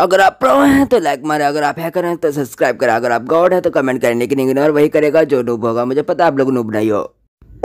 अगर आप प्रो हैं तो लाइक मारें अगर आप हैकर हैं तो सब्सक्राइब करें अगर आप गॉड हैं तो कमेंट करें लेकिन इग्नोर वही करेगा जो नूब होगा मुझे पता आप लोग नूब नहीं हो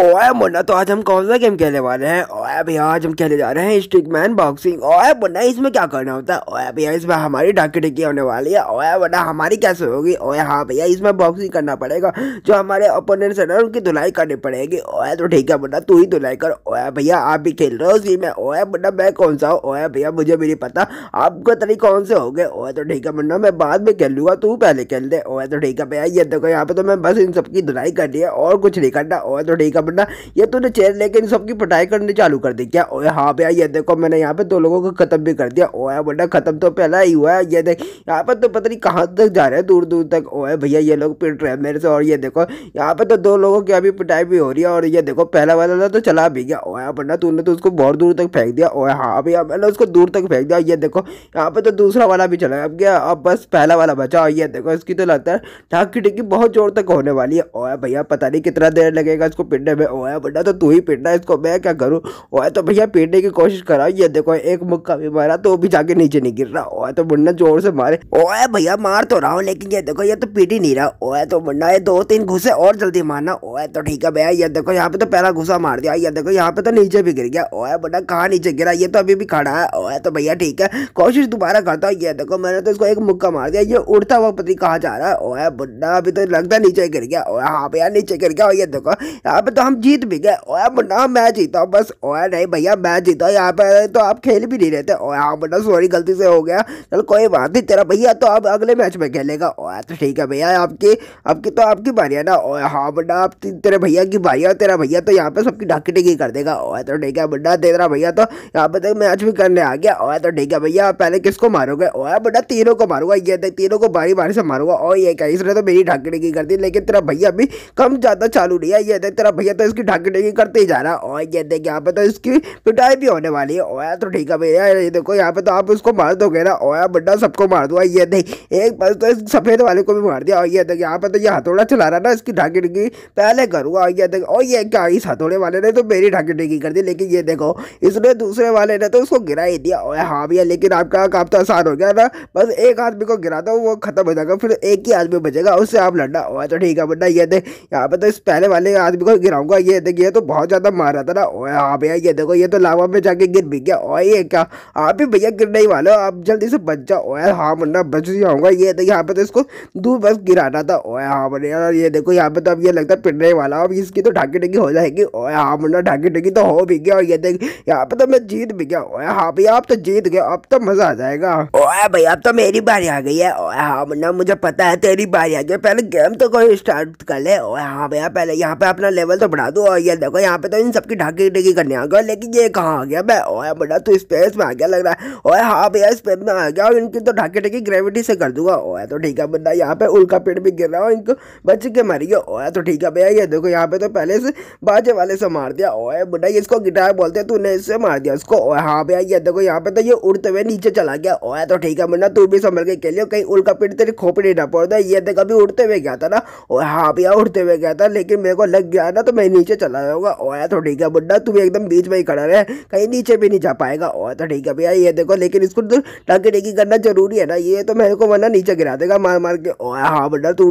ओए मुन्ना तो आज हम कौन सा गेम खेलने वाले हैं ओए भैया आज हम खेलने जा रहे हैं मैन बॉक्सिंग ओए मुन्ना इसमें क्या करना होता है ओए भैया इसमें हमारी ढाकी ढिकी होने वाली है ओए मुन्ना हमारी कैसे होगी ओए हाँ भैया इसमें बॉक्सिंग करना पड़ेगा जो हमारे ओपोनेंट्स है ना उनकी धुलाई करनी पड़ेगी ओए तो ठीक है मुन्ना तू ही धुलाई कर ओए भैया आप भी खेल रहे हो उसी में ओए मुन्ना मैं कौन सा हूँ ओए भैया मुझे भी नहीं पता आपका तरी कौन से हो गए ओए तो ठीक है मुन्ना मैं बाद में खेल लूँगा तू पहले खेल दे ओए तो ठीक है भैया ये देखो यहाँ पर तो मैं बस इन सबकी धुलाई कर रही है और कुछ नहीं करना ओए तो ठीक है बंदा ये तूने चेयर लेके इन सबकी पटाई करनी चालू कर दी क्या ओए हाँ भैया ये देखो मैंने यहाँ पे दो लोगों को ख़त्म भी कर दिया ओए बंदा ख़त्म तो पहला ही हुआ है ये देख यहाँ पर तो पता नहीं कहाँ तक जा रहे हैं दूर दूर तक ओए भैया ये लोग पिट रहे हैं मेरे से और ये देखो यहाँ पर तो दो लोगों की अभी पिटाई भी हो रही है और ये देखो पहला वाला तो चला भी गया ओया बंदा तूने तो उसको बहुत दूर तक फेंक दिया ओए हाँ भैया मैंने उसको दूर तक फेंक दिया ये देखो यहाँ पर तो दूसरा वाला भी चला अब क्या अब बस पहला वाला बचा और ये देखो इसकी तो लगता है ठाक की टिक्की बहुत जोर तक होने वाली है ओए भैया पता नहीं कितना देर लगेगा इसको पिटने पीटने में ओया बड़ा तो तू ही पीटना इसको मैं क्या करूँ ओए तो भैया पीटने की कोशिश करा ये देखो एक मुक्का भी मारा तो भी जाके नीचे नहीं गिर रहा ओए तो मुन्ना जोर से मारे ओए भैया मार तो रहा हूँ लेकिन ये देखो ये तो पीट ही नहीं रहा ओए तो मुन्ना ये दो तीन घुसे और जल्दी मारना ओए तो ठीक है भैया ये देखो यहाँ पे तो पहला घुसा मार दिया ये देखो यहाँ पे तो नीचे भी गिर गया ओए बड़ा कहाँ नीचे गिरा ये तो अभी भी खड़ा है ओए तो भैया ठीक है कोशिश दोबारा करता हूँ ये देखो मैंने तो इसको एक मुक्का मार दिया ये उड़ता हुआ पति कहाँ जा रहा है ओए बुढ़ा अभी तो लगता नीचे गिर गया ओए हाँ भैया नीचे गिर गया ये देखो यहाँ पे तो हम जीत भी गए ओए मुन्ना मैं जीता बस ओए नहीं भैया मैं जीता यहाँ पर तो आप खेल भी नहीं रहते ओए हाँ मुन्ना मतलब सॉरी गलती से हो गया चल कोई बात नहीं तेरा भैया तो आप अगले मैच में खेलेगा ओए तो ठीक है भैया आपकी आपकी तो आपकी बारी है ना ओए हाँ मुन्ना मतलब आप तेरे भैया की बारी है तेरा भैया तो यहाँ पर सबकी ढाकी टिकी कर देगा ओया तो ठीक है मुन्ना मतलब तेरा भैया तो यहाँ पर मैच तो भी करने आ गया ओया तो ठीक है भैया पहले किसको मारोगे ओया मुन्ना तीनों को मारूंगा ये देख तीनों को बारी बारी से मारूंगा और ये क्या इसने तो मेरी ढाकी टिकी कर दी लेकिन तेरा भैया भी कम ज़्यादा चालू नहीं है ये देख तेरा भैया है तो इसकी ढाकी ढकी करते ही जा रहा है और ये देखिए यहाँ पे तो इसकी पिटाई भी होने वाली है ओया तो ठीक है भैया ये देखो यहाँ पे तो आप उसको मार दोगे ना ओया बड्डा सबको मार दो ये देख एक बस तो सफ़ेद वाले को भी मार दिया और ये देखिए यहाँ पे तो ये हथौड़ा चला रहा ना इसकी ढाकी ढकी पहले करूँगा और ये देखो और ये क्या इस हथौड़े वाले ने तो मेरी ढाकी ढकी कर दी लेकिन ये देखो इसने दूसरे वाले ने तो उसको गिरा ही दिया और हाँ भैया लेकिन आपका काम तो आसान हो गया ना बस एक आदमी को गिरा दो वो खत्म हो जाएगा फिर एक ही आदमी बचेगा उससे आप लड़ना ओया तो ठीक है बड्डा ये देख यहाँ पे तो इस पहले वाले आदमी को गिरा बताऊंगा ये देखिए तो बहुत ज़्यादा मारा था ना ओए हाँ भैया ये देखो ये तो लावा में जाके गिर भी गया ओए ये क्या आप भी भैया गिरने ही वाले हो आप जल्दी से बच जाओ ओए हाँ मुन्ना बच जाऊँगा ये देखिए यहाँ पे तो इसको दूर बस गिराना था ओए हाँ मुन्ना ये देखो यहाँ पे तो अब ये लगता है पिटने वाला अब इसकी तो ढाकी डगी हो जाएगी ओए हाँ मुन्ना ढाकी डगी तो हो भी गया और ये देख यहाँ पे तो मैं जीत भी गया ओए हाँ भैया आप तो जीत गए अब तो मज़ा आ जाएगा ओए भैया अब तो मेरी बारी आ गई है ओए हाँ मुन्ना मुझे पता है तेरी बारी आ गई पहले गेम तो कोई स्टार्ट कर ले ओए हाँ भैया पहले यहाँ पे अपना लेवल तो बढ़ा दो और ये देखो यहाँ पे तो इन सबकी ढाकी ढकी करने आ गया लेकिन ये कहाँ आ गया मैं ओए बड़ा तू तो स्पेस में आ गया लग रहा है ओए हाँ भैया स्पेस में आ गया और इनकी तो ढाकी ढकी ग्रेविटी से कर दूंगा ओए तो ठीक है बंदा यहाँ पे उल्का पेड़ भी गिर रहा है इनको बच के मर गया ओए तो ठीक है भैया ये देखो यहाँ पे तो पहले से बाजे वाले से मार दिया ओए बुढ़ा ये इसको गिटार बोलते हैं तूने इससे मार दिया उसको ओए हाँ भैया ये देखो यहाँ पे तो ये उड़ते हुए नीचे चला गया ओए तो ठीक है बंदा तू भी संभल के खेलियो कहीं उल्का पेड़ तेरी खोपड़ी ना पड़ दे ये देखो अभी उड़ते हुए गया था ना ओ हाँ भैया उड़ते हुए गया था लेकिन मेरे को लग गया ना तो तो मैं नीचे चला जाऊंगा ओ तो ठीक है बुढा तुम एकदम बीच में ही खड़ा रहे कहीं नीचे भी नहीं जा पाएगा ओ तो ठीक है भैया ये देखो लेकिन इसको तो टेकी करना जरूरी है ना ये तो मेरे को वरना नीचे गिरा देगा मार मार के ओ हाँ बुढ़ा तू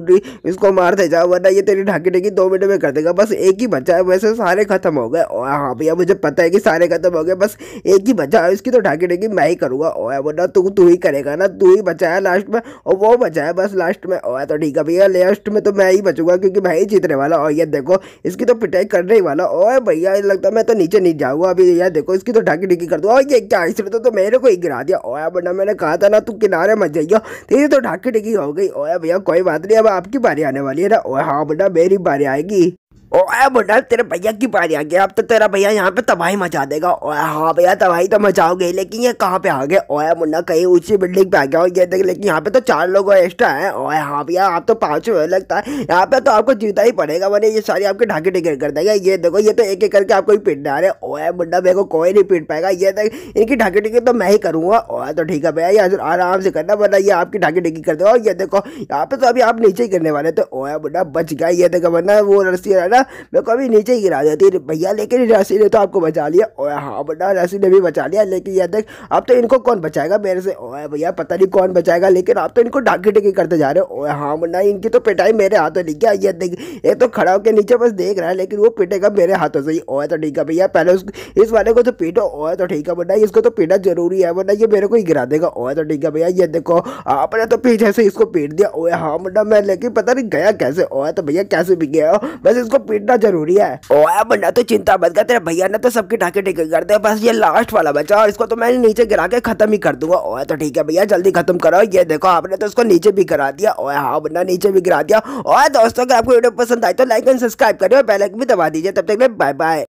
इसको मार दे वरना ये तेरी ढाके टेकी दो मिनट में कर देगा बस एक ही बच्चा है वैसे सारे खत्म हो गए ओ हाँ भैया मुझे पता है कि सारे खत्म हो गए बस एक ही बच्चा है इसकी तो ढाकी टेकी मैं ही करूँगा और बुढा तू तू ही करेगा ना तू ही बचा है लास्ट में और वो बचा है बस लास्ट में ओ तो ठीक है भैया लास्ट में तो मैं ही बचूंगा क्योंकि मैं ही जीतने वाला और ये देखो इसकी तो तो पिटाई करने ही वाला ओए भैया लगता मैं तो नीचे नहीं जाऊँगा अभी यार देखो इसकी तो ढाकी ढिकी कर दूँ ये क्या इसने तो, तो मेरे को ही गिरा दिया ओया बना मैंने कहा था ना तू किनारे मत जाइयो तेरी तो ढाकी ढिकी हो गई ओया भैया कोई बात नहीं अब आपकी बारी आने वाली है ना ओ हाँ बना मेरी बारी आएगी ओए मुंडा तेरे भैया की बारी आ गई अब तो तेरा भैया यहाँ पे तबाही मचा देगा ओए हाँ भैया तबाही तो मचाओगे लेकिन ये कहाँ पे आ गए ओए मुंडा कहीं ऊंची बिल्डिंग पे आ गया ये देख लेकिन यहाँ पे तो चार लोग एक्स्ट्रा हैं ओए हाँ भैया आप तो पाँच हुए लगता है यहाँ पे तो आपको जीता ही पड़ेगा मैंने ये सारी आपके ढाके टिकट कर देगा ये देखो ये तो एक एक करके आपको ही पीटने आ रहे ओए मुन्ना मेरे को कोई नहीं पीट पाएगा ये देख इनकी ढाके टिकट तो मैं ही करूँगा ओए तो ठीक है भैया ये आराम से करना वरना ये आपकी ढाके टिकट कर देगा और ये देखो यहाँ पे तो अभी आप नीचे ही करने वाले थे ओए मुंडा बच गया ये देखो वरना वो रस्सी है ना गया मेरे को अभी नीचे ही गिरा देती भैया लेकिन रसी ने तो आपको बचा लिया ओए हाँ बड़ा रसी ने भी बचा लिया लेकिन यह देख अब तो इनको कौन बचाएगा मेरे से ओए भैया पता नहीं कौन बचाएगा लेकिन आप तो इनको ढाकी टिकी करते जा रहे हो ओए हाँ बड़ा इनकी तो पिटाई मेरे हाथों लिख गया ये देख ये तो खड़ा होकर नीचे बस देख रहा है लेकिन वो पिटेगा मेरे हाथों से ही ओए तो ठीक है भैया पहले इस वाले को तो पीटो ओए तो ठीक है बड़ा इसको तो पीटा जरूरी है बड़ा ये मेरे को ही गिरा देगा ओए तो ठीक है भैया ये देखो आपने तो पीछे से इसको पीट दिया ओए हाँ बड़ा मैं लेकिन पता नहीं गया कैसे ओए तो भैया कैसे भी गया बस इसको पीटना जरूरी है ओए बना तो चिंता मत कर तेरे भैया ने तो सबकी ढाके टिके कर दे बस ये लास्ट वाला बचा और इसको तो मैं नीचे गिरा के खत्म ही कर दूंगा ओए तो ठीक है भैया जल्दी खत्म करो ये देखो आपने तो उसको हाँ, नीचे भी गिरा दिया ओए हाँ बन्ना नीचे भी गिरा दिया ओए दोस्तों अगर आपको वीडियो पसंद आए तो लाइक एंड सब्सक्राइब करिए और भी दबा दीजिए तब तक बाय बाय